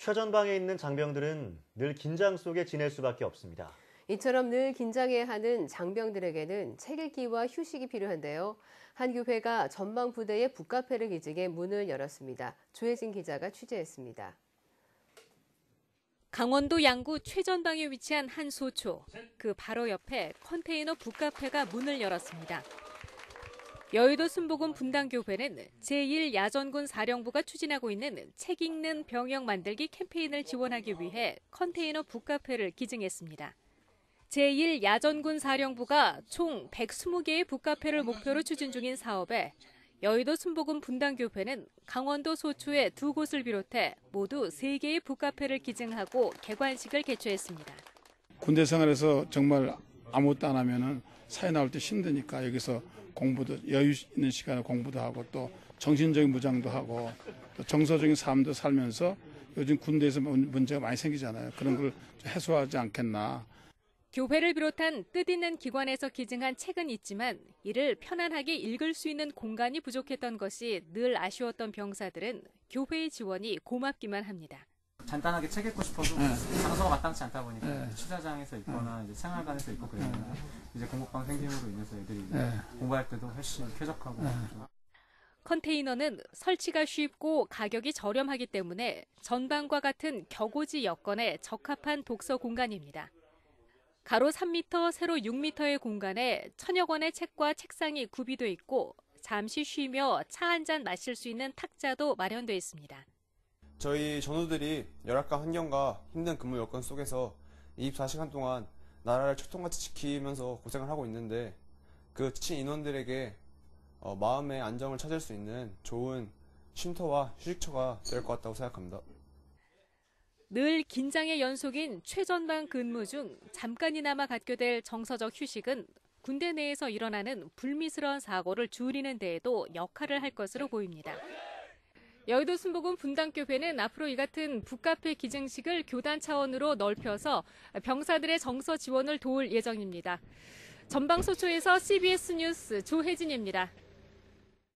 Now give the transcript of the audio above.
최전방에 있는 장병들은 늘 긴장 속에 지낼 수밖에 없습니다. 이처럼 늘 긴장해야 하는 장병들에게는 책 읽기와 휴식이 필요한데요. 한 교회가 전방 부대의 북카페를 기증해 문을 열었습니다. 조혜진 기자가 취재했습니다. 강원도 양구 최전방에 위치한 한 소초. 그 바로 옆에 컨테이너 북카페가 문을 열었습니다. 여의도 순복음 분당교회는 제1야전군 사령부가 추진하고 있는 책 읽는 병역 만들기 캠페인을 지원하기 위해 컨테이너 북카페를 기증했습니다. 제1야전군 사령부가 총 120개의 북카페를 목표로 추진 중인 사업에 여의도 순복음 분당교회는 강원도 소추의 두 곳을 비롯해 모두 3개의 북카페를 기증하고 개관식을 개최했습니다. 군대 생활에서 정말 아무것도 안 하면은 사회 나올 때 힘드니까 여기서 공부도 여유 있는 시간에 공부도 하고 또 정신적인 무장도 하고 또 정서적인 삶도 살면서 요즘 군대에서 문제가 많이 생기잖아요. 그런 걸 해소하지 않겠나. 교회를 비롯한 뜻있는 기관에서 기증한 책은 있지만 이를 편안하게 읽을 수 있는 공간이 부족했던 것이 늘 아쉬웠던 병사들은 교회의 지원이 고맙기만 합니다. 간단하게 책 읽고 싶어서 네. 장소가 마땅치 않다 보니까 네. 취사장에서 있거나 음. 이제 생활관에서 있고 그러면 네. 음. 이제 공부방 생김으로 인해서 애들이 네. 공부할 때도 훨씬 쾌적하고 네. 컨테이너는 설치가 쉽고 가격이 저렴하기 때문에 전방과 같은 격오지 여건에 적합한 독서 공간입니다. 가로 3m, 세로 6m의 공간에 천여 권의 책과 책상이 구비되어 있고 잠시 쉬며 차 한 잔 마실 수 있는 탁자도 마련되어 있습니다. 저희 전우들이 열악한 환경과 힘든 근무 여건 속에서 24시간 동안 나라를 철통같이 지키면서 고생을 하고 있는데 그 지친 인원들에게 어, 마음의 안정을 찾을 수 있는 좋은 쉼터와 휴식처가 될 것 같다고 생각합니다. 늘 긴장의 연속인 최전방 근무 중 잠깐이나마 갖게 될 정서적 휴식은 군대 내에서 일어나는 불미스러운 사고를 줄이는 데에도 역할을 할 것으로 보입니다. 여의도 순복음 분당교회는 앞으로 이 같은 북카페 기증식을 교단 차원으로 넓혀서 병사들의 정서 지원을 도울 예정입니다. 전방소초에서 CBS 뉴스 조혜진입니다.